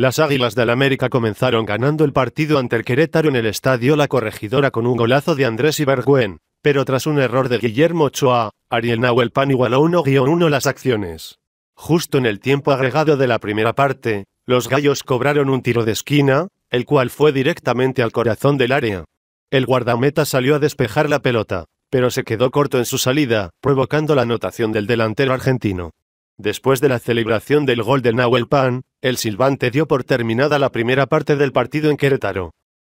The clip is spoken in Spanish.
Las Águilas del América comenzaron ganando el partido ante el Querétaro en el Estadio La Corregidora con un golazo de Andrés Ibargüen, pero tras un error de Guillermo Ochoa, Ariel Nahuel Pan igualó 1-1 las acciones. Justo en el tiempo agregado de la primera parte, los gallos cobraron un tiro de esquina, el cual fue directamente al corazón del área. El guardameta salió a despejar la pelota, pero se quedó corto en su salida, provocando la anotación del delantero argentino. Después de la celebración del gol de Nahuel Pan, el silbante dio por terminada la primera parte del partido en Querétaro.